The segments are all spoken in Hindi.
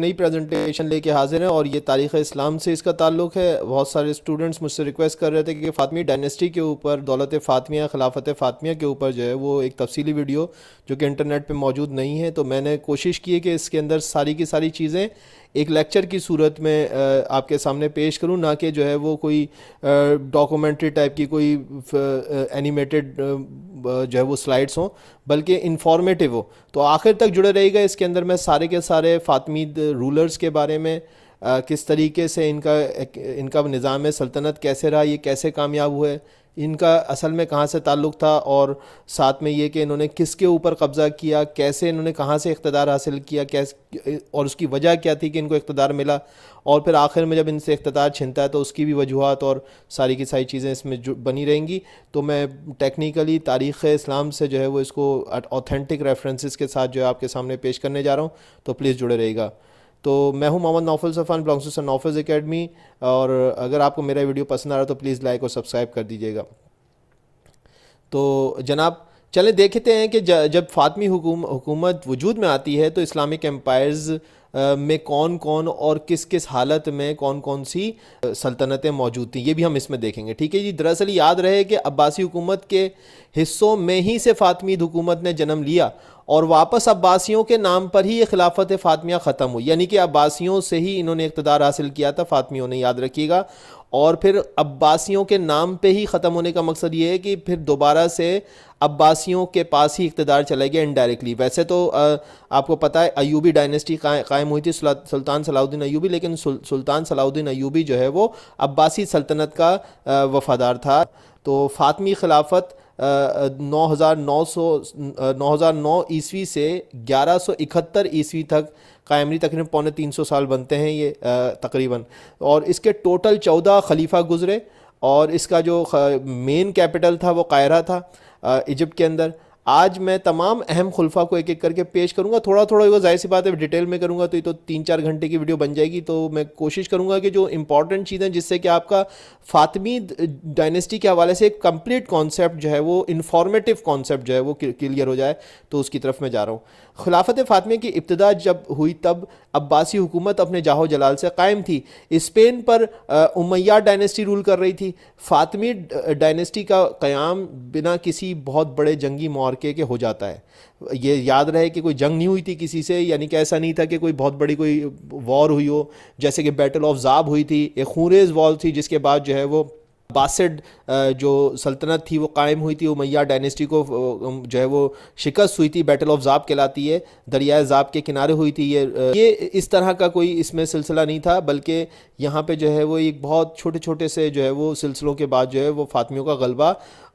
नई प्रेजेंटेशन लेके हाजिर हैं और ये तारीख़ इस्लाम से इसका ताल्लुक है बहुत सारे स्टूडेंट्स मुझसे रिक्वेस्ट कर रहे थे कि फ़ातमी डायनेस्टी के ऊपर दौलत फ़ातमिया खिलाफत फ़ातमिया के ऊपर जो है वो एक तफसीली वीडियो जो कि इंटरनेट पे मौजूद नहीं है तो मैंने कोशिश की है कि इसके अंदर सारी की सारी चीज़ें एक लेक्चर की सूरत में आपके सामने पेश करूं ना कि जो है वो कोई डॉक्यूमेंट्री टाइप की कोई एनिमेटेड जो है वो स्लाइड्स हों बल्कि इंफॉर्मेटिव हो तो आखिर तक जुड़े रहेगा इसके अंदर मैं सारे के सारे फातमीद रूलर्स के बारे में किस तरीके से इनका इनका निज़ाम सल्तनत कैसे रहा ये कैसे कामयाब हुए इनका असल में कहाँ से ताल्लुक़ था और साथ में ये कि इन्होंने किसके ऊपर कब्ज़ा किया कैसे इन्होंने कहाँ से इकतदार हासिल किया कैसे और उसकी वजह क्या थी कि इनको इकतदार मिला और फिर आखिर में जब इनसे इकतदार छिनता है तो उसकी भी वजूहत और सारी की सारी चीज़ें इसमें बनी रहेंगी तो मैं टेक्निकली तारीख़ इस्लाम से जो है वो इसको ऑथेंटिक रेफरेंसेस के साथ जो है आपके सामने पेश करने जा रहा हूँ तो प्लीज़ जुड़े रहेगा तो मैं हूं Mohammed Naufal Safan belongs to son Naufal's academy और अगर आपको मेरा वीडियो पसंद आ रहा तो प्लीज़ लाइक और सब्सक्राइब कर दीजिएगा तो जनाब चलें देखते हैं कि जब फातमी हुकूमत वजूद में आती है तो इस्लामिक एम्पायर्स में कौन कौन और किस किस हालत में कौन कौन सी सल्तनतें मौजूद थी ये भी हम इसमें देखेंगे ठीक है जी दरअसल याद रहे कि अब्बासी हुकूमत के हिस्सों में ही से फातमीद हुकूमत ने जन्म लिया और वापस अब्बासियों के नाम पर ही ये खिलाफत फ़ातमिया ख़त्म हुई यानी कि अब्बासियों से ही इन्होंने इकतदार हासिल किया था फ़ातमियों ने याद रखिएगा और फिर अब्बासियों के नाम पे ही ख़त्म होने का मकसद ये है कि फिर दोबारा से अब्बासियों के पास ही इकतदार चला गया इनडायरेक्टली वैसे तो आ, आपको पता है अयूबी डायनेस्टी कायम हुई थी सुल्तान सलाउद्दीन अयूबी लेकिन सुल, सुल्तान सलाउद्दीन अयूबी जो है वो अब्बासी सल्तनत का वफादार था तो फ़ातमी खिलाफत नौ हज़ार नौ सौ नौ हज़ार नौ ईस्वी से ग्यारह सौ इकहत्तर ईस्वी तक कायमरी तकरीबन पौने तीन सौ साल बनते हैं ये तकरीबन और इसके टोटल चौदह खलीफा गुज़रे और इसका जो मेन कैपिटल था वो कायरा था इजिप्ट के अंदर आज मैं तमाम अहम खुलफा को एक एक करके पेश करूंगा थोड़ा थोड़ा जाहिर सी बात है डिटेल में करूंगा तो ये तो तीन चार घंटे की वीडियो बन जाएगी तो मैं कोशिश करूंगा कि जो इंपॉर्टेंट चीज़ें जिससे कि आपका फातमी डायनेस्टी के हवाले से एक कम्प्लीट कॉन्सेप्ट जो है वो इन्फॉर्मेटिव कॉन्सेप्ट जो है वो क्लियर हो जाए तो उसकी तरफ मैं जा रहा हूँ खिलाफत फातमे की इब्तदा जब हुई तब अब्बासी हुकूमत अपने जाहो जलाल से कायम थी स्पेन पर उमैया डायनेस्टी रूल कर रही थी फातमी डायनेस्टी का क़्याम बिना किसी बहुत बड़े जंगी मौर और के के हो जाता है ये याद रहे कि कोई जंग नहीं हुई थी किसी से यानी कि ऐसा नहीं था कि कोई बहुत बड़ी कोई वॉर हुई हो जैसे कि बैटल ऑफ ज़ाब हुई थी एक खूरेज वॉर थी जिसके बाद जो है वो बासड जो सल्तनत थी वो कायम हुई थी उमैया डायनेस्टी को जो है वो शिकस्त हुई थी बैटल ऑफ ज़ाब कहलाती है दरियाए ज़ाब के किनारे हुई थी ये ये इस तरह का कोई इसमें सिलसिला नहीं था बल्कि यहाँ पे जो है वो एक बहुत छोटे छोटे से जो है वो सिलसिलों के बाद जो है वो फातमियों का गलबा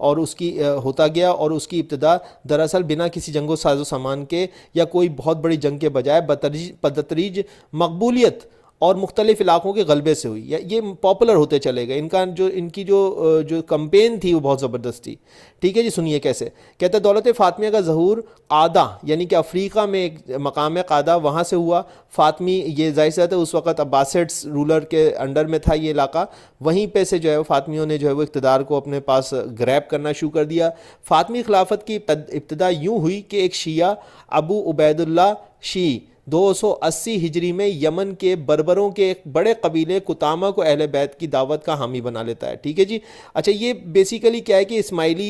और उसकी होता गया और उसकी इब्तदा दरअसल बिना किसी जंगो साजो सामान के या कोई बहुत बड़ी जंग के बजाय बदतरीज मकबूलियत और मुख्तलिफ़ इलाक़ों के गलबे से हुई ये पॉपुलर होते चले गए इनका जो इनकी जो जो कम्पेन थी वो बहुत ज़बरदस्त थी ठीक है जी सुनिए कैसे कहते हैं दौलत फ़ातमिया का जहूर आदा यानी कि अफ्रीका में एक मकाम कादा वहाँ से हुआ फ़ातमी ये जाहिर सा था उस वक्त अब्बासड्स रूलर के अंडर में था ये इलाका वहीं पर से जो है वो फ़ातमियों ने जो है वो इकतदार को अपने पास ग्रैप करना शुरू कर दिया फ़ातमी खिलाफत की इब्तदा यूँ हुई कि एक शिया अबू उबैदुल्ला शी 280 हिजरी में यमन के बर्बरों के एक बड़े कबीले कुतामा को अहले बैत की दावत का हामी बना लेता है ठीक है जी अच्छा ये बेसिकली क्या है कि इस्माइली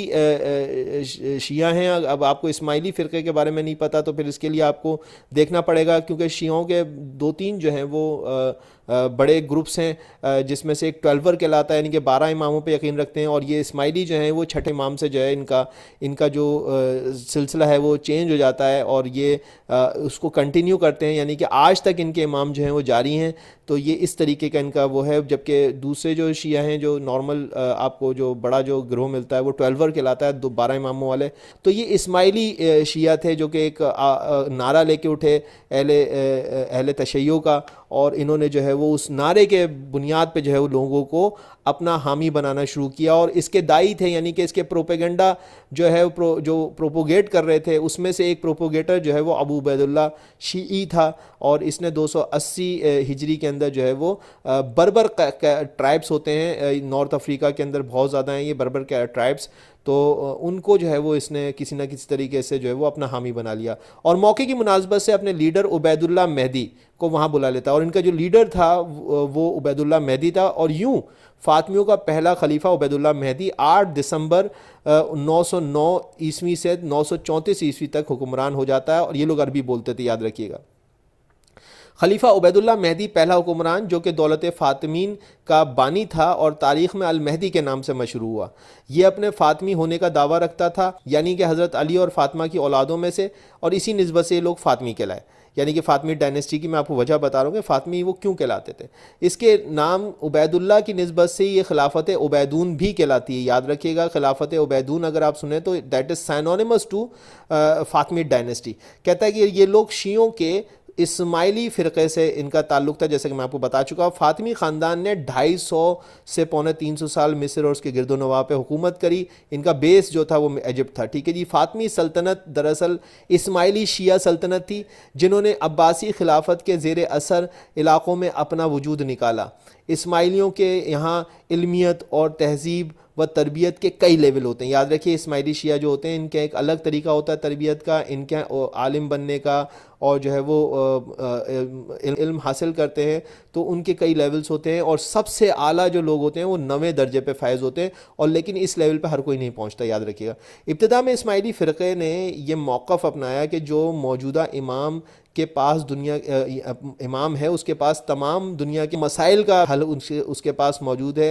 शिया हैं अब आपको इस्माइली फ़िरके के बारे में नहीं पता तो फिर इसके लिए आपको देखना पड़ेगा क्योंकि शियाओं के दो तीन जो हैं वो आ, बड़े ग्रुप्स हैं जिसमें से एक ट्वेल्वर कहलाता है यानी कि बारह इमामों पे यकीन रखते हैं और ये इस्माइली जो हैं वो छठे इमाम से जो है इनका इनका जो सिलसिला है वो चेंज हो जाता है और ये उसको कंटिन्यू करते हैं यानी कि आज तक इनके इमाम जो हैं वो जारी हैं तो ये इस तरीके का इनका वो है जबकि दूसरे जो शिया हैं जो नॉर्मल आपको जो बड़ा जो ग्रोह मिलता है वो ट्वेल्वर कहलाता है दो बारह इमामों वाले तो ये इस्माइली शिया थे जो कि एक नारा लेके उठे अहले अहले तशैयों का और इन्होंने जो है वो उस नारे के बुनियाद पे जो है वो लोगों को अपना हामी बनाना शुरू किया और इसके दाई थे यानी कि इसके प्रोपेगेंडा जो है प्रो, जो प्रोपोगेट कर रहे थे उसमें से एक प्रोपोगेटर जो है वो अबू बैदुल्ला शी था और इसने 280 हिजरी के अंदर जो है वो बर्बर ट्राइब्स होते हैं नॉर्थ अफ्रीका के अंदर बहुत ज़्यादा हैं ये बर्बर ट्राइब्स तो उनको जो है वो इसने किसी ना किसी तरीके से जो है वो अपना हामी बना लिया और मौके की मुनासबत से अपने लीडर उबैदुल्ला मेहदी को वहाँ बुला लेता और इनका जो लीडर था वो उबैदुल्ला मेहदी था और यूँ फातमियों का पहला खलीफा उबैदुल्ला मेहदी 8 दिसंबर 909 ईस्वी से 934 ईस्वी तक हुक्मरान हो जाता है और ये लोग अरबी बोलते थे याद रखिएगा खलीफा उबैदुल्ला मेहदी पहला हुक्मरान जो कि दौलत फ़ातमीन का बानी था और तारीख़ में मेहदी के नाम से मशहूर हुआ ये अपने फ़ातमी होने का दावा रखता था यानी कि हज़रत अली और फ़ातिमा की औलादों में से और इसी नस्बत से ये लोग फ़ातमी कहलाए यानी कि फातमी डायनेस्टी की मैं आपको वजह बता रहा हूँ कि फातमी वो क्यों कहलाते थे इसके नाम उबैदुल्ला की नस्बत से ये खिलाफत उबैदून भी कहलाती है याद रखिएगा खिलाफत उबैदून अगर आप सुने तो दैट इज़ सैनोनिमस टू फातमी डायनेस्टी कहता है कि ये लोग शीयों के इस्माइली फ़िरक़े से इनका ताल्लुक था जैसे कि मैं आपको बता चुका हूँ फ़ातिमी ख़ानदान ने 250 से पौने 300 साल मिस्र और उसके गिरदो नवा पर हुकूमत करी इनका बेस जो था वो एजिप्ट था ठीक है जी फ़ातिमी सल्तनत दरअसल इस्माइली शिया सल्तनत थी जिन्होंने अब्बासी खिलाफत के ज़ेर असर इलाक़ों में अपना वजूद निकाला इस्माइलियों के यहाँ इलमियत और तहजीब व तरबियत के कई लेवल होते हैं याद रखिए इसमाइली शिया जो होते हैं इनका एक अलग तरीका होता है तरबियत का इनके आलिम बनने का और जो है वो इल्म हासिल करते हैं तो उनके कई लेवल्स होते हैं और सबसे आला जो लोग होते हैं वो नवे दर्जे पे फैज़ होते हैं और लेकिन इस लेवल पे हर कोई नहीं पहुंचता याद रखिएगा इब्तदा में इस्माइली फ़िरक़े ने यह मौक़ अपनाया कि जो मौजूदा इमाम के पास दुनिया इमाम है उसके पास तमाम दुनिया के मसाइल का हल उसके उसके पास मौजूद है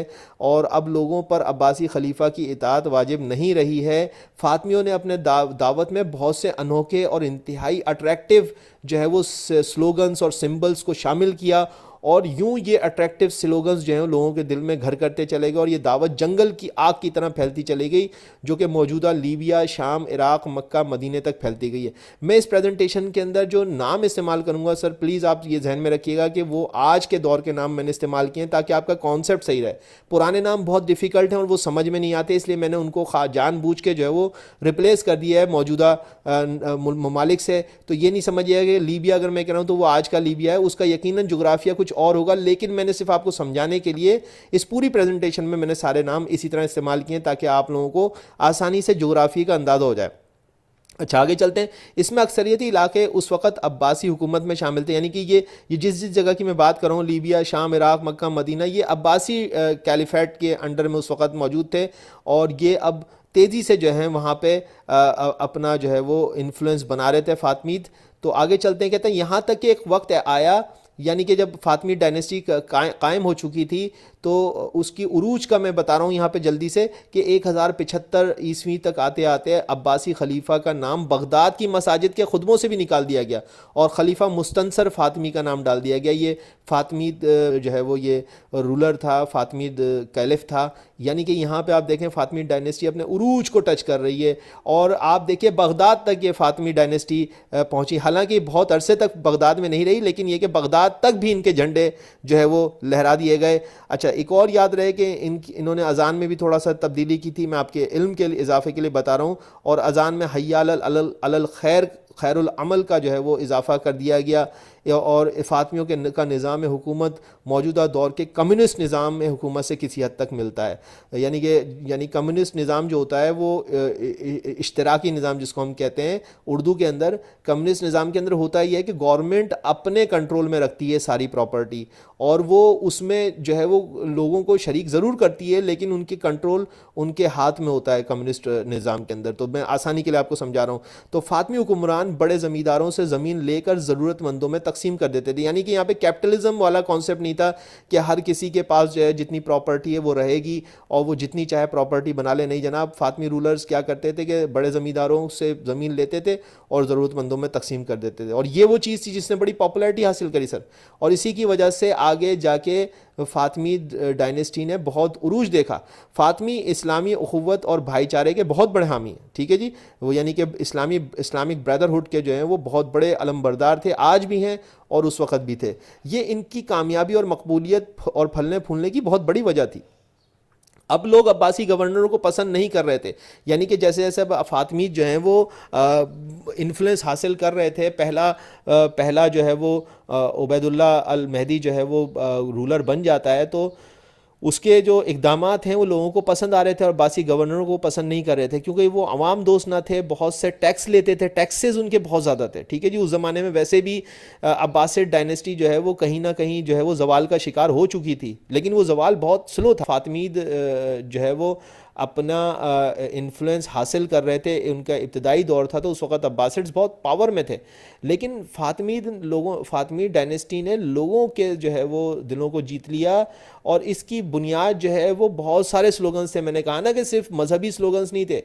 और अब लोगों पर अब्बासी खलीफा की इतात वाजिब नहीं रही है फातमियों ने अपने दाव, दावत में बहुत से अनोखे और इंतहाई अट्रैक्टिव जो है वो स्लोगन्स और सिम्बल्स को शामिल किया और यूं ये अट्रैक्टिव स्लोगन्स जो हैं लोगों के दिल में घर करते चले गए और ये दावत जंगल की आग की तरह फैलती चली गई जो कि मौजूदा लीबिया शाम इराक मक्का मदीने तक फैलती गई है मैं इस प्रेजेंटेशन के अंदर जो नाम इस्तेमाल करूँगा सर प्लीज़ आप ये जहन में रखिएगा कि वो आज के दौर के नाम मैंने इस्तेमाल किए हैं ताकि आपका कॉन्सेप्ट सही रहे पुराने नाम बहुत डिफ़िकल्ट हैं और वो समझ में नहीं आते इसलिए मैंने उनको जानबूझ के जो है वो रिप्लेस कर दिया है मौजूदा ममालिक से तो ये नहीं समझिएगा कि लीबिया अगर मैं कह रहा हूँ तो वो आज का लीबिया है उसका यकीन जोग्राफिया कुछ कुछ और होगा लेकिन मैंने सिर्फ आपको समझाने के लिए इस पूरी प्रेजेंटेशन में मैंने सारे नाम इसी तरह इस्तेमाल किए ताकि आप लोगों को आसानी से जोग्राफी का अंदाज़ा हो जाए अच्छा आगे चलते हैं इसमें अक्सरियती इलाके उस वक्त अब्बासी हुकूमत में शामिल थे यानी कि ये ये जिस जिस जगह की मैं बात कर रहा हूँ लीबिया शाम इराक़ मक्का मदीना ये अब्बासी कैलिफेट के अंडर में उस वक्त मौजूद थे और ये अब तेज़ी से जो है वहाँ पे अपना जो है वो इन्फ्लुएंस बना रहे थे फातमीद तो आगे चलते हैं कहते हैं यहाँ तक कि एक वक्त आया यानी कि जब फातमी डायनेस्टी कायम हो चुकी थी तो उसकी उरूज का मैं बता रहा हूँ यहाँ पे जल्दी से कि एक हज़ार पिछहत्तर ईस्वी तक आते आते अब्बासी खलीफा का नाम बगदाद की मसाजिद के खुदमों से भी निकाल दिया गया और खलीफा मुस्तंसर फातमी का नाम डाल दिया गया ये फातमी जो है वो ये रूलर था फातमी कैलिफ था यानी कि यहाँ पे आप देखें फातमी डायनेस्टी अपने उरूज को टच कर रही है और आप देखिए बगदाद तक ये फातमी डायनेस्टी पहुँची हालांकि बहुत अरसे तक बगदाद में नहीं रही लेकिन ये कि बगदाद तक भी इनके झंडे जो है वो लहरा दिए गए अच्छा अच्छा एक और याद रहे कि इन इन्होंने अज़ान में भी थोड़ा सा तब्दीली की थी मैं आपके इल्म के लिए इजाफे के लिए बता रहा हूँ और अज़ान में हयाल अल खैर खैरमल का जो है वो इजाफ़ा कर दिया गया और फ़ातमियों के का निज़ाम हुकूमत मौजूदा दौर के कम्युनिस्ट निज़ाम में हुकूमत से किसी हद तक मिलता है यानी कि यानी कम्युनिस्ट निज़ाम जो होता है वो इश्तराकी निज़ाम जिसको हम कहते हैं उर्दू के अंदर कम्युनिस्ट निज़ाम के अंदर होता ही है कि गवर्नमेंट अपने कंट्रोल में रखती है सारी प्रॉपर्टी और वो उसमें जो है वो लोगों को शरीक ज़रूर करती है लेकिन उनके कंट्रोल उनके हाथ में होता है कम्युनिस्ट निज़ाम के अंदर तो मैं आसानी के लिए आपको समझा रहा हूँ तो फ़ातमी हुकुमरान बड़े ज़मींदारों से ज़मीन लेकर ज़रूरतमंदों में तकसीम कर देते थे यानी कि यहाँ पे कैपिटलिज्म वाला कॉन्सेप्ट नहीं था कि हर किसी के पास जो है जितनी प्रॉपर्टी है वो रहेगी और वो जितनी चाहे प्रॉपर्टी बना ले नहीं जनाब फातमी रूलर्स क्या करते थे कि बड़े ज़मींदारों से ज़मीन लेते थे और ज़रूरतमंदों में तकसीम कर देते थे और ये वो चीज़ थी जिसने बड़ी पॉपुलरिटी हासिल करी सर और इसी की वजह से आगे जाके फ़ातमी डायनेस्टी ने बहुत उरूज देखा फ़ातमी इस्लामी अखवत और भाईचारे के बहुत बड़े हामी हैं ठीक है जी वो यानी कि इस्लामी इस्लामिक ब्रदरहुड के जो हैं वो बहुत बड़े अलमबरदार थे आज भी हैं और उस वक़्त भी थे ये इनकी कामयाबी और मकबूलियत और फलने फूलने की बहुत बड़ी वजह थी अब लोग अब्बासी गवर्नरों को पसंद नहीं कर रहे थे यानी कि जैसे जैसे अब फातमी जो हैं वो इन्फ्लुएंस हासिल कर रहे थे पहला आ, पहला जो है वो उबैदुल्ला अल महदी जो है वो आ, रूलर बन जाता है तो उसके जो इकदाम हैं वो लोगों को पसंद आ रहे थे और बासी गवर्नरों को पसंद नहीं कर रहे थे क्योंकि वो आवाम दोस्त ना थे बहुत से टैक्स लेते थे टैक्सेस उनके बहुत ज़्यादा थे ठीक है जी उस ज़माने में वैसे भी अब्बासिड डायनेस्टी जो है वो कहीं ना कहीं जो है वो जवाल का शिकार हो चुकी थी लेकिन वो जवाल बहुत स्लो था फातमीद जो है वो अपना इन्फ्लुएंस हासिल कर रहे थे उनका इब्तदाई दौर था तो उस वक्त अब्बासिड्स बहुत पावर में थे लेकिन फातमी लोगों फातमी डायनेस्टी ने लोगों के जो है वो दिलों को जीत लिया और इसकी बुनियाद जो है वो बहुत सारे स्लोगन्स थे मैंने कहा ना कि सिर्फ मजहबी स्लोगन्स नहीं थे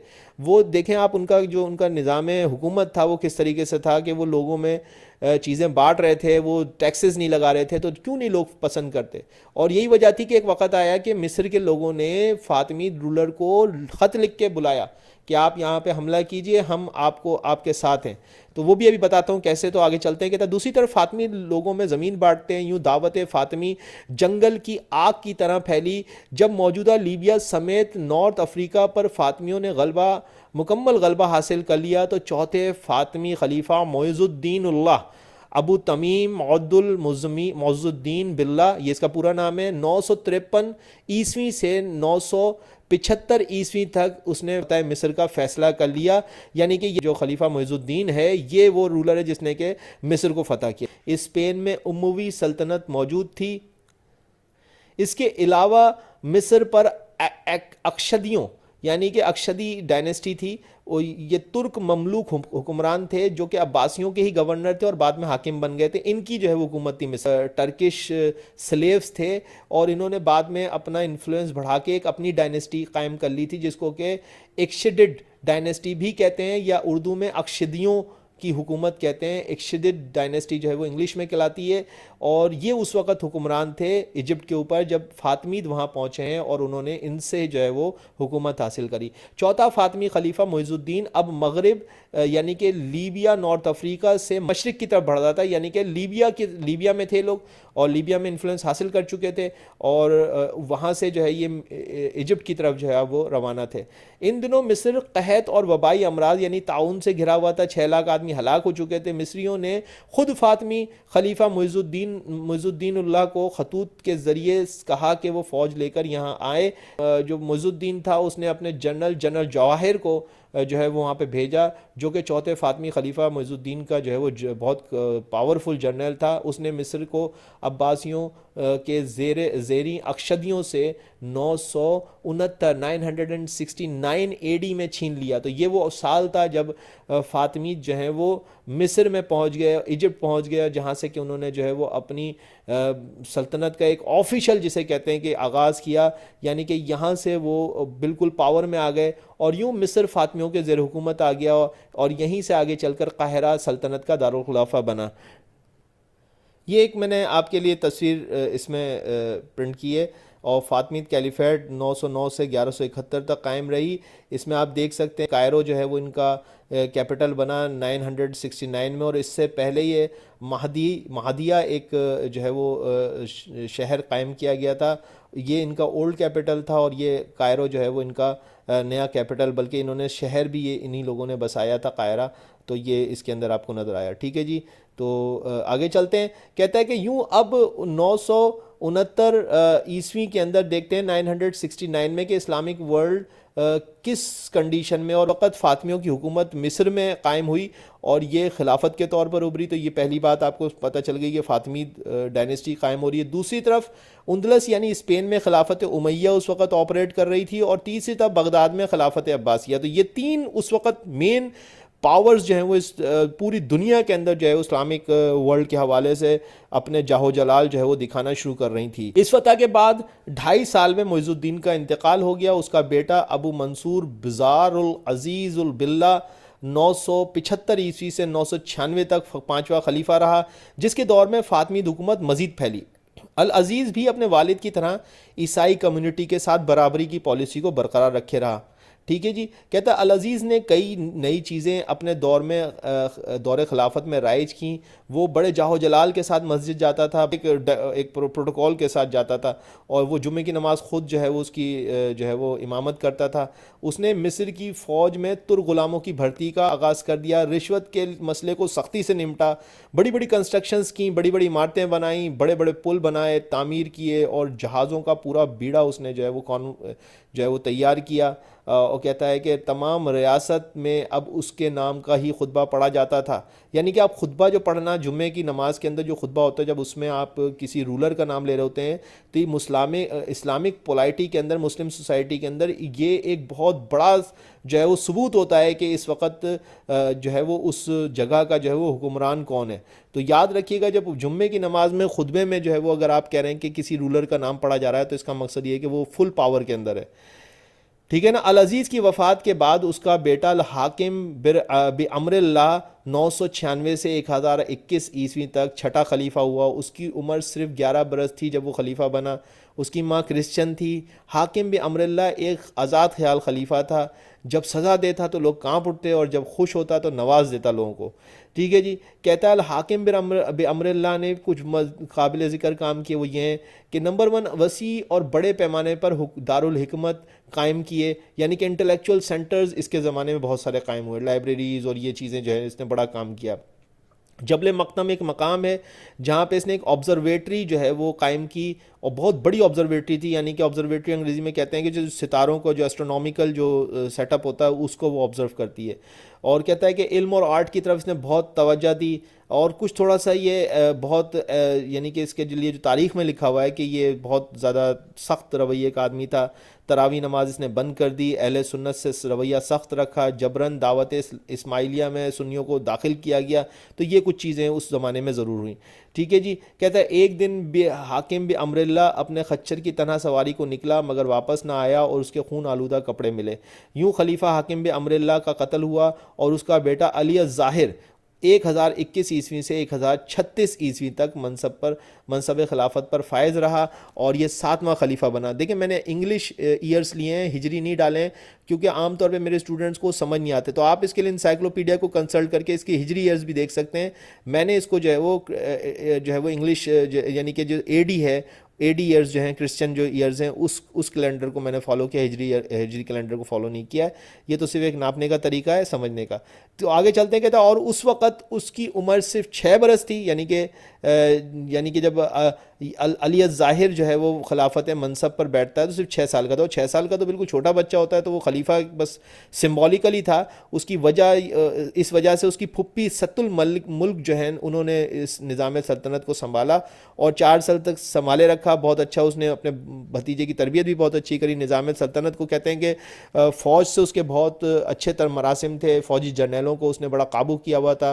वो देखें आप उनका जो उनका निज़ाम हुकूमत था वो किस तरीके से था कि वो लोगों में चीज़ें बांट रहे थे वो टैक्सेस नहीं लगा रहे थे तो क्यों नहीं लोग पसंद करते और यही वजह थी कि एक वक्त आया कि मिस्र के लोगों ने फातमी रूलर को ख़त लिख के बुलाया कि आप यहाँ पे हमला कीजिए हम आपको आपके साथ हैं तो वो भी अभी बताता हूँ कैसे तो आगे चलते हैं कहता दूसरी तरफ फातमी लोगों में ज़मीन बांटते हैं यूँ दावत फातमी जंगल की आग की तरह फैली जब मौजूदा लीबिया समेत नॉर्थ अफ्रीका पर फातमियों ने गलबा मुकम्मल गलबा हासिल कर लिया तो चौथे फ़ातमी खलीफा मोज़ुद्दीन अबू तमीम अब्दुल मुजमी बिल्ला ये इसका पूरा नाम है नौ सौ तिरपन ईस्वी से नौ सौ पिछहत्तर ईस्वी तक उसने बताया मिस्र का फैसला कर लिया यानी कि ये जो खलीफा मोजुद्दीन है ये वो रूलर है जिसने के मिस्र को फतह किया स्पेन में उमवी सल्तनत मौजूद थी इसके अलावा मिस्र पर अक्षदियों यानी कि अक्षदी डायनेस्टी थी और ये तुर्क ममलूक हुक्मरान थे जो कि अब्बासियों के ही गवर्नर थे और बाद में हाकिम बन गए थे इनकी जो है हुकूमत थी मिस्र टर्किश स्लेव्स थे और इन्होंने बाद में अपना इन्फ्लुएंस बढ़ा के एक अपनी डायनेस्टी कायम कर ली थी जिसको कि एक्शडिड डायनेस्टी भी कहते हैं या उर्दू में अक्षदियों की हुकूमत कहते हैं एक इक्शदिद डायनेस्टी जो है वो इंग्लिश में कहलाती है और ये उस वक़्त हुक्मरान थे इजिप्ट के ऊपर जब फ़ातमीद वहाँ पहुँचे हैं और उन्होंने इनसे जो है वो हुकूमत हासिल करी चौथा फ़ातमी खलीफा मोइज़ुद्दीन अब मगरब यानी कि लीबिया नॉर्थ अफ्रीका से मशरक़ की तरफ बढ़ रहा था यानी कि लीबिया के लीबिया में थे लोग और लीबिया में इन्फ्लुंस हासिल कर चुके थे और वहाँ से जो है ये इजिप्ट की तरफ जो है वो रवाना थे इन दिनों मिस्र कहत और वबाई अमराज यानी ताउन से घिरा हुआ था छः लाख आदमी हलाक हो चुके थे मिस्रियों ने ख़ुद फातमी खलीफा मुजुद्दीन अल्लाह को खतूत के ज़रिए कहा कि वो फ़ौज लेकर यहाँ आए जो मुजुद्दीन था उसने अपने जनरल जनरल जवाहिर को जो है वो वहाँ पे भेजा जो कि चौथे फातमी खलीफा मुजुद्दीन का जो है वो बहुत पावरफुल जनरल था उसने मिस्र को अब्बासियों के जेर जेरी अक्षदियों से नौ सौ उनहत्तर nine hundred and sixty nine A D में छीन लिया तो ये वो साल था जब फातमी जो है वो मिस्र में पहुंच गए इजिप्ट पहुंच गया जहाँ से कि उन्होंने जो है वो अपनी सल्तनत का एक ऑफिशियल जिसे कहते हैं कि आगाज़ किया यानी कि यहाँ से वो बिल्कुल पावर में आ गए और यूँ मिस्र फातमियों के जेर हुकूमत आ गया और यहीं से आगे चलकर काहरा सल्तनत का दारुलखलाफा बना ये एक मैंने आपके लिए तस्वीर इसमें प्रिंट की है और फातमीद कैलिफेट 909 से 1171 तक कायम रही इसमें आप देख सकते हैं कायरो जो है वो इनका कैपिटल बना 969 में और इससे पहले ये महदी महदिया एक जो है वो शहर कायम किया गया था ये इनका ओल्ड कैपिटल था और ये कायरो जो है वो इनका नया कैपिटल बल्कि इन्होंने शहर भी ये इन्हीं लोगों ने बसाया था कायरा तो ये इसके अंदर आपको नज़र आया ठीक है जी तो आगे चलते हैं कहता है कि यूँ अब नौ सौ उनहत्तर ईस्वी के अंदर देखते हैं 969 में कि इस्लामिक वर्ल्ड किस कंडीशन में और वक़्त फ़ातमियों की हुकूमत मिस्र में कायम हुई और ये खिलाफत के तौर पर उभरी तो ये पहली बात आपको पता चल गई कि फ़ातमी डायनेस्टी कायम हो रही है दूसरी तरफ उंदलस यानी स्पेन में खिलाफत उमैया उस वक़्त ऑपरेट कर रही थी और तीसरी तरफ बगदाद में खिलाफत अब्बासिया तो ये तीन उस वक़्त मेन पावर्स जो हैं वो इस पूरी दुनिया के अंदर जो है इस्लामिक वर्ल्ड के हवाले से अपने जाहो जलाल जो है वो दिखाना शुरू कर रही थी इस फतह के बाद ढाई साल में मोजुद्दीन का इंतकाल हो गया उसका बेटा अबू मंसूर बिल्ला नौ सौ पिछहत्तर ईस्वी से नौ सौ छियानवे तक पाँचवा खलीफा रहा जिसके दौर में फ़ातमी हुकूमत मज़ीद फैली अल अज़ीज़ भी अपने वालिद की तरह ईसाई कम्युनिटी के साथ बराबरी की पॉलिसी को बरकरार रखे रहा ठीक है जी कहता अल अजीज ने कई नई चीज़ें अपने दौर में दौर खिलाफत में राइज की वो बड़े जाहो जलाल के साथ मस्जिद जाता था एक एक प्रोटोकॉल के साथ जाता था और वो जुमे की नमाज़ ख़ुद जो है वो उसकी जो है वो इमामत करता था उसने मिस्र की फ़ौज में तुर ग़ुलामों की भर्ती का आगाज़ कर दिया रिश्वत के मसले को सख्ती से निपटा बड़ी बड़ी कंस्ट्रक्शंस की बड़ी बड़ी इमारतें बनाई बड़े बड़े पुल बनाए तामीर किए और जहाज़ों का पूरा बीड़ा उसने जो है वो कौन जो है वो तैयार किया और कहता है कि तमाम रियासत में अब उसके नाम का ही खुतबा पढ़ा जाता था यानी कि आप खुतबा जो पढ़ना जुम्मे की नमाज़ के अंदर जो खुतबा होता है जब उसमें आप किसी रूलर का नाम ले रहे होते हैं तो ये मुस्लाम इस्लामिक पोलाइटी के अंदर मुस्लिम सोसाइटी के अंदर ये एक बहुत बड़ा जो है वो सबूत होता है कि इस वक्त जो है वो उस जगह का जो है वो हुक्मरान कौन है तो याद रखिएगा जब जुम्मे की नमाज़ में खुतबे में जो है वो अगर आप कह रहे हैं कि किसी रूलर का नाम पढ़ा जा रहा है तो इसका मकसद ये है कि वो फुल पावर के अंदर है ठीक है ना अल अजीज़ की वफ़ात के बाद उसका बेटा हाकिम बिर अमरल्ला नौ सौ छियानवे से एक हज़ार इक्कीस ईस्वी तक छठा खलीफा हुआ उसकी उम्र सिर्फ ग्यारह बरस थी जब वो खलीफा बना उसकी माँ क्रिश्चियन थी हाकिम बे अमरल्ला एक आज़ाद ख्याल खलीफा था जब सज़ा देता तो लोग कांप उठते और जब खुश होता तो नवाज़ देता लोगों को ठीक है जी कहता है हाकिम बिर अमर बे अमरल्ला ने कुछ काबिल ज़िक्र काम किए वो ये हैं कि नंबर वन वसी और बड़े पैमाने पर दारुलकमत कायम किए यानी कि इंटेलेक्चुअल सेंटर्स इसके ज़माने में बहुत सारे कायम हुए लाइब्रेरीज़ और ये चीज़ें जो है इसने बड़ा काम किया जबल मकतम एक मकाम है जहाँ पे इसने एक ऑब्जर्वेटरी जो है वो कायम की और बहुत बड़ी ऑब्जर्वेटरी थी यानी कि ऑब्जर्वेटरी अंग्रेज़ी में कहते हैं कि जो सितारों को जो एस्ट्रोनॉमिकल जो सेटअप होता है उसको वो ऑब्ज़र्व करती है और कहता है कि इल्म और आर्ट की तरफ इसने बहुत तवज्जा दी और कुछ थोड़ा सा ये बहुत यानी कि इसके लिए जो तारीख़ में लिखा हुआ है कि ये बहुत ज़्यादा सख्त रवैये का आदमी था तरावी नमाज इसने बंद कर दी अहल सुन्नत से रवैया सख्त रखा जबरन दावत इसमाइलिया में सुनीों को दाखिल किया गया तो ये कुछ चीज़ें उस ज़माने में ज़रूर हुई ठीक है जी कहता है एक दिन भी हाकिम भी अमरिल्ला अपने खच्चर की तरह सवारी को निकला मगर वापस ना आया और उसके खून आलूदा कपड़े मिले यूँ खलीफा हाकिम भी अमरिल्ला का कत्ल हुआ और उसका बेटा अली ज़ाहिर एक हज़ार इक्कीस ईस्वी से एक हज़ार छत्तीस ईस्वी तक मनसब पर मनसब खिलाफत पर फायज़ रहा और ये सातवां खलीफा बना देखिए मैंने इंग्लिश ईयर्स लिए हैं हिजरी नहीं डालें क्योंकि आमतौर पर मेरे स्टूडेंट्स को समझ नहीं आते तो आप इसके लिए इंसाइक्लोपीडिया को कंसल्ट करके इसकी हिजरी ईयर्स भी देख सकते हैं मैंने इसको जो है वो जो है वो इंग्लिश यानी कि जो ए है एडी ईयर्स जो हैं क्रिश्चियन जो ईयर्स हैं उस उस कैलेंडर को मैंने फॉलो किया हिजरी हिजरी कैलेंडर को फॉलो नहीं किया है ये तो सिर्फ एक नापने का तरीका है समझने का तो आगे चलते हैं कहता और उस वक़्त उसकी उम्र सिर्फ छः बरस थी यानी कि यानी कि जब अली ज़ाहिर जो है वो खिलाफत मनसब पर बैठता है तो सिर्फ छः साल का था और छः साल का तो बिल्कुल छोटा बच्चा होता है तो वो खलीफा बस सिम्बॉलिकली था उसकी वजह इस वजह से उसकी फुप्पी सतुल मल्क मुल्क जो है उन्होंने इस निज़ाम सल्तनत को संभाला और चार साल तक संभाले रखा था बहुत अच्छा उसने अपने भतीजे की तरबियत भी बहुत अच्छी करी निज़ाम सल्तनत को कहते हैं कि फ़ौज से उसके बहुत अच्छे तर मरासम थे फ़ौजी जर्नलों को उसने बड़ा काबू किया हुआ था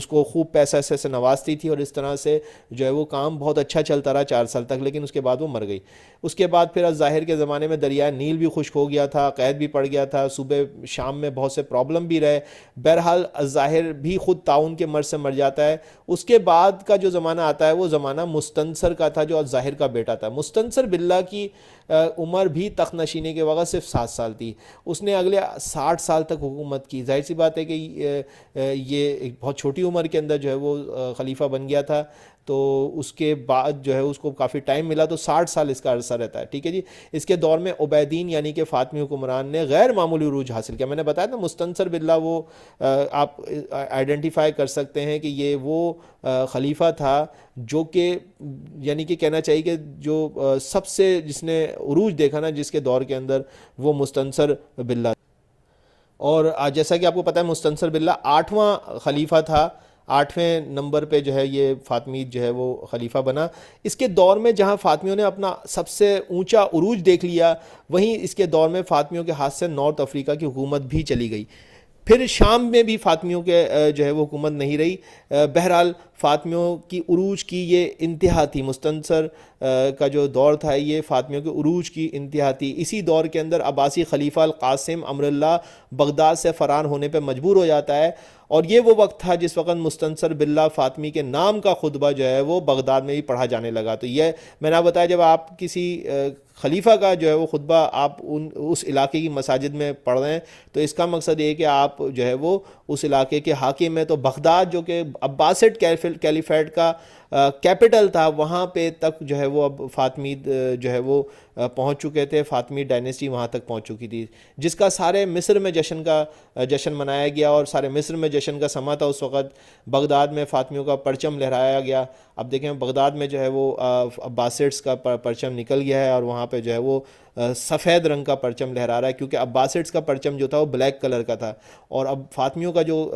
उसको खूब पैसा ऐसे ऐसे नवाजती थी और इस तरह से जो है वो काम बहुत अच्छा चलता रहा चार साल तक लेकिन उसके बाद वो मर गई उसके बाद फिर ज़ाहिर के ज़माने में दरिया नील भी खुश्क हो गया था कैद भी पड़ गया था सुबह शाम में बहुत से प्रॉब्लम भी रहे बहरहाल ज़ाहिर भी ख़ुद ताउन के मर से मर जाता है उसके बाद का जो ज़माना आता है वो ज़माना मुस्तंसर का था जो ज़ाहिर का बेटा था मुस्तंसर बिल्ला की उम्र भी तख्त नशीने के वक्त सिर्फ सात साल थी उसने अगले साठ साल तक हुकूमत की जाहिर सी बात है कि ये एक बहुत छोटी उम्र के अंदर जो है वो खलीफा बन गया था तो उसके बाद जो है उसको काफ़ी टाइम मिला तो साठ साल इसका अरसा रहता है ठीक है जी इसके दौर में उबैदीन यानी कि फ़ातमी हुकुमरान ने गैर मामूली रूज हासिल किया मैंने बताया था मुस्तंसर बिल्ला वो आप आइडेंटिफाई कर सकते हैं कि ये वो खलीफा था जो कि यानी कि कहना चाहिए कि जो सबसे जिसने उरूज देखा ना जिसके दौर के अंदर वो मुस्तंसर बिल्ला और जैसा कि आपको पता है मुस्तंसर बिल्ला आठवां खलीफा था आठवें नंबर पे जो है ये फातमी जो है वो खलीफा बना इसके दौर में जहां फातमियों ने अपना सबसे ऊंचा उरूज देख लिया वहीं इसके दौर में फातमियों के हाथ से नॉर्थ अफ्रीका की हुकूमत भी चली गई फिर शाम में भी फातमियों के जो है वो हुकूमत नहीं रही बहरहाल फ़ातमियों की उरूज की ये इंतहा थी मुस्तनसर का जो दौर था ये फ़ातमियों के उरूज की इंतहा थी इसी दौर के अंदर अब्बासी खलीफ़ा अलकासिम अमरल्ला बगदाद से फ़रार होने पर मजबूर हो जाता है और ये वो वक्त था जिस वक्त मुस्तनसर बिल्ला फ़ातमी के नाम का खुतबा जो है वो बगदाद में भी पढ़ा जाने लगा तो यह मैंने आप बताया जब आप किसी खलीफा का जो है वो खुतबा आप उन उस इलाके की मसाजिद में पढ़ रहे हैं तो इसका मकसद ये कि आप जो है वो उस इलाके के हाकिम है तो बगदाद जो कि अब्बासठ कैफिल कैलिफेट का कैपिटल था वहाँ पे तक जो है वो अब फातमी जो है वो पहुँच चुके थे फातमी डायनेस्टी वहाँ तक पहुँच चुकी थी जिसका सारे मिस्र में जश्न का जश्न मनाया गया और सारे मिस्र में जश्न का समा था उस वक़्त बगदाद में फातमियों का परचम लहराया गया अब देखें बगदाद में जो है वो अब्बासिड्स का परचम निकल गया है और वहाँ पर जो है वो सफ़ेद रंग का परचम लहरा रहा है क्योंकि अब्बासिड्स का परचम जो था वो ब्लैक कलर का था और अब फातमियों का जो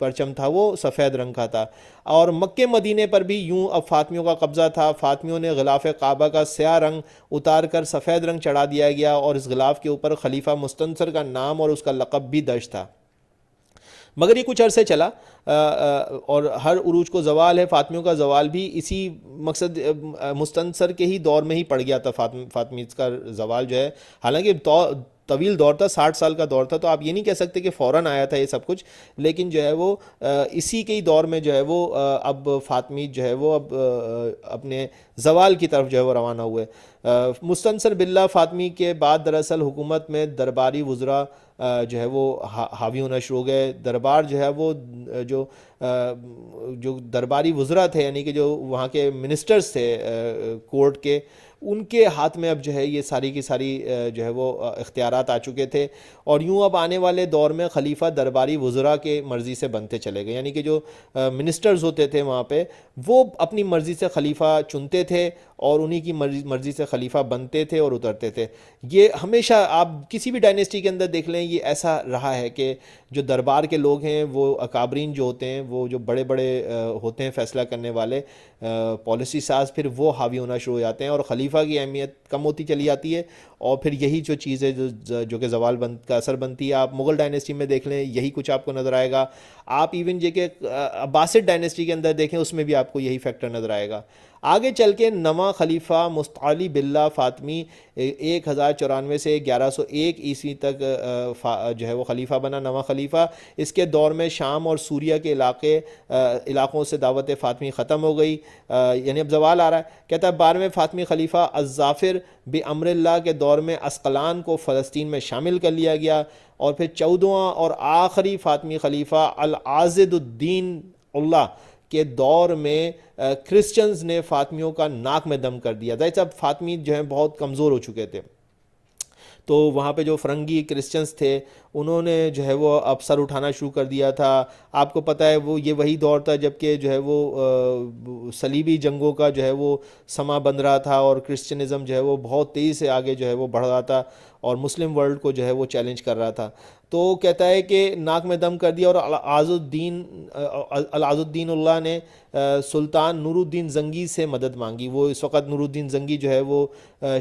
परचम था वो सफ़ेद रंग का था और मक्के मदीने पर भी यूँ यूं अब फातमियों का कब्ज़ा था फातमियों ने गिलाफ काबा का स्या रंग उतार कर सफ़ेद रंग चढ़ा दिया गया और इस गिलाफ के ऊपर खलीफा मुस्तंसर का नाम और उसका लकब भी दर्ज था मगर ये कुछ अरसे चला आ, आ, और हर उरूज को जवाल है फ़ातमियों का जवाल भी इसी मकसद मुस्तंसर के ही दौर में ही पड़ गया था फातमी फातमी का जवाल जो है हालांकि तवील दौर था साठ साल का दौर था तो आप ये नहीं कह सकते कि फ़ौरन आया था ये सब कुछ लेकिन जो है वो इसी के ही दौर में जो है वो अब फातमी जो है वो अब अपने जवाल की तरफ जो है वो रवाना हुए मुस्तनसर बिल्ला फातमी के बाद दरअसल हुकूमत में दरबारी वज़रा जो है वो हावी होना शुरू हो गए दरबार जो है वो जो जो दरबारी वज़रा थे यानी कि जो वहाँ के मिनिस्टर्स थे कोर्ट के उनके हाथ में अब जो है ये सारी की सारी जो है वो इख्तियार आ चुके थे और यूँ अब आने वाले दौर में खलीफा दरबारी वज़रा के मर्ज़ी से बनते चले गए यानी कि जो मिनिस्टर्स होते थे वहाँ पे वो अपनी मर्ज़ी से खलीफा चुनते थे और उन्हीं की मर्ज़ी से खलीफा बनते थे और उतरते थे ये हमेशा आप किसी भी डायनेस्टी के अंदर देख लें ये ऐसा रहा है कि जो दरबार के लोग हैं वो अकाबरीन जो होते हैं वो जो बड़े बड़े होते हैं फैसला करने वाले पॉलिसी साज फिर वो हावी होना शुरू हो जाते हैं और खलीफा की अहमियत कम होती चली जाती है और फिर यही जो चीज़ है जो जो कि जवाल बन का असर बनती है आप मुगल डायनेस्टी में देख लें यही कुछ आपको नज़र आएगा आप इवन जे के अब्बासिड डायनेस्टी के अंदर देखें उसमें भी आपको यही फैक्टर नज़र आएगा आगे चल के नवा खलीफा मुस्ताली बिल्ला फ़ातमी एक हज़ार चौरानवे से ग्यारह सौ एक ईस्वी तक जो है वो खलीफा बना नवा खलीफा इसके दौर में शाम और सूर्या के इलाके इलाकों से दावत फ़ातमी ख़त्म हो गई यानी अब जवाल आ रहा है कहता है बारहवें फ़ातमी खलीफा अजाफिर बे अमरल्ला के दौर में अस्कलान को फ़लस्तीन में शामिल कर लिया गया और फिर चौदवा और आखिरी फ़ातमी खलीफा अल अलाजद्दीन अल्लाह के दौर में क्रिश्चियंस ने फ़ातमियों का नाक में दम कर दिया जाहिर सब फ़ातमी जो हैं बहुत कमज़ोर हो चुके थे तो वहाँ पे जो फरंगी क्रिश्चियंस थे उन्होंने जो है वो अफसर उठाना शुरू कर दिया था आपको पता है वो ये वही दौर था जबकि जो है वो सलीबी जंगों का जो है वो समा बन रहा था और क्रिश्चियनिज़्म जो है वो बहुत तेज़ी से आगे जो है वो बढ़ रहा था और मुस्लिम वर्ल्ड को जो है वो चैलेंज कर रहा था तो कहता है कि नाक में दम कर दिया और आज़ुद्दीन अलाजुद्दीन अल्लाह ने सुल्तान नूरुद्दीन जंगी से मदद मांगी वो इस वक्त नूरुद्दीन जंगी जो है वो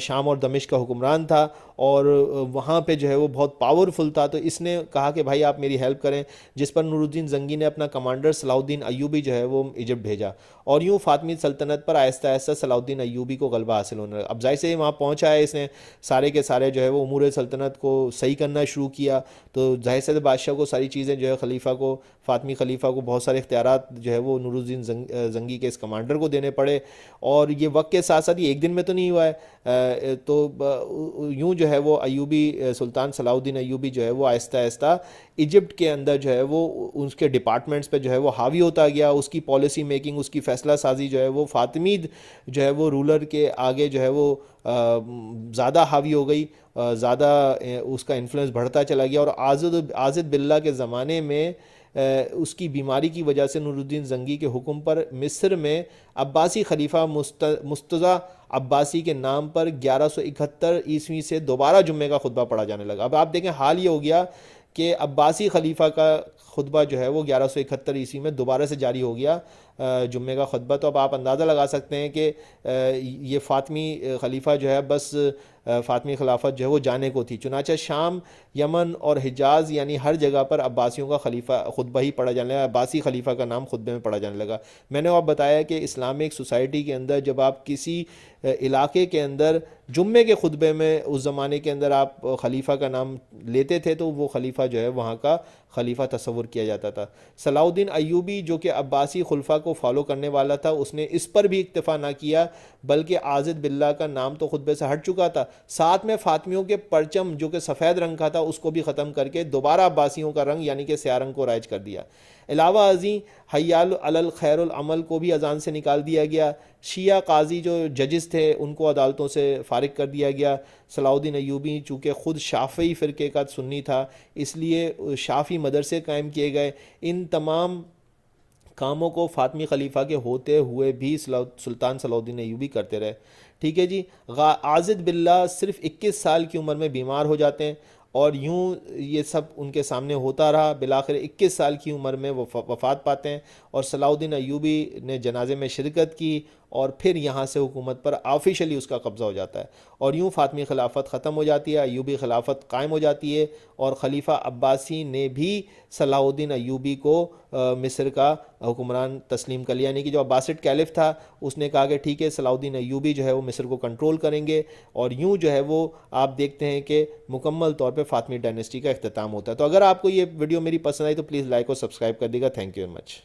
शाम और दमिश का हुक्मरान था और वहाँ पे जो है वो बहुत पावरफुल था तो तो इसने कहा कि भाई आप मेरी हेल्प करें जिस पर नूरुद्दीन जंगी ने अपना कमांडर सलाउद्दीन अयूबी जो है वो इजिप्ट भेजा और यूँ फातमी सल्तनत पर आहिस्ता आहिस्ता सलाउद्दीन अयूबी को गलबा हासिल होने लगा अब जाहिर से वहाँ पहुँचा है इसने सारे के सारे जो है वो उमूर सल्तनत को सही करना शुरू किया तो जाहिर से बादशाह को सारी चीज़ें जो है खलीफा को फ़ातमी खलीफा को बहुत सारे इख्तियार जो है वो नूरुद्दीन जंग, जंगी के इस कमांडर को देने पड़े और ये वक्त के साथ साथ ये एक दिन में तो नहीं हुआ है तो यूँ जो है वो अयूबी सुल्तान सलाउद्दीन अयूबी जो है वो आहिस्ता आहिस्ता इजिप्ट के अंदर जो है वो उसके डिपार्टमेंट्स पे जो है वो हावी होता गया उसकी पॉलिसी मेकिंग उसकी फ़ैसला साजी जो है वो फ़ातमीद जो है वो रूलर के आगे जो है वो ज़्यादा हावी हो गई ज़्यादा उसका इन्फ्लुएंस बढ़ता चला गया और आज़द आज़द बिल्ला के ज़माने में उसकी बीमारी की वजह से नूरुद्दीन जंगी के हुक्म पर मिस्र में अब्बासी खलीफा मुस्तज़ा अब्बासी के नाम पर ग्यारह सौ इकहत्तर ईस्वी से दोबारा जुम्मे का खुतबा पढ़ा जाने लगा अब आप देखें हाल ये हो गया कि अब्बासी खलीफा का खुतबा जो है वो ग्यारह सौ इकहत्तर ईस्वी में दोबारा से जारी हो गया जुम्मे का खुतबा तो अब आप अंदाज़ा लगा सकते हैं कि ये फ़ातमी खलीफा जो है बस फ़ातमी खिलाफत जो है वो जाने को थी चुनाचा शाम यमन और हिजाज़ यानी हर जगह पर अब्बासियों का खलीफा खुतबा ही पढ़ा जाने लगा अब्बासी खलीफा का नाम खुतबे में पढ़ा जाने लगा मैंने आप बताया कि इस्लामिक सोसाइटी के अंदर जब आप किसी इलाके के अंदर जुम्मे के खुतबे में उस ज़माने के अंदर आप खलीफा का नाम लेते थे तो वो खलीफा जो है वहाँ का खलीफा तस्वुर किया जाता था सलाउद्दीन अयूबी जो कि अब्बासी खुलफा को फॉलो करने वाला था उसने इस पर भी इतफा ना किया बल्कि आजिद बिल्ला का नाम तो खुतबे से हट चुका था साथ में फातमियों के परचम जो कि सफ़ेद रंग का था उसको भी ख़त्म करके दोबारा अब्बासियों का रंग यानी कि स्या रंग को राइज कर दिया अलावा अजी हयाल अलल खैरमल को भी अजान से निकाल दिया गया शिया काजी जो जजस थे उनको अदालतों से फारिग कर दिया गया सलाउद्दीन ऐबी चूँकि ख़ुद शाफ़ी फ़िरके का सुन्नी था इसलिए शाफ़ी मदरसे कायम किए गए इन तमाम कामों को फातमी खलीफा के होते हुए भी सुल्तान सलाउद्दीन यूबी करते रहे ठीक है जी आजिद बिल्ला सिर्फ इक्कीस साल की उम्र में बीमार हो जाते हैं और यूं ये सब उनके सामने होता रहा बिलाखिर 21 साल की उम्र में वो वफात पाते हैं और सलाउद्दीन अयूबी ने जनाजे में शिरकत की और फिर यहाँ से हुकूमत पर ऑफिशली उसका कब्ज़ा हो जाता है और यूँ फ़ातमी खिलाफत ख़त्म हो जाती है अयूबी खिलाफत कायम हो जाती है और खलीफा अब्बासी ने भी सलाउद्दीन अयूबी को मिस्र का हुक्मरान तस्लीम कर लिया यानी कि जो अब्बासिड कैलिफ था उसने कहा कि ठीक है सलाउद्दीन अयूबी जो है वो मिस्र को कंट्रोल करेंगे और यूँ जो है वो आप देखते हैं कि मुकम्मल तौर पर फ़ातमी डायनेस्टी का अख्ताम होता है तो अगर आपको ये वीडियो मेरी पसंद आई तो प्लीज़ लाइक और सब्सक्राइब कर देगा थैंक यू वेरी मच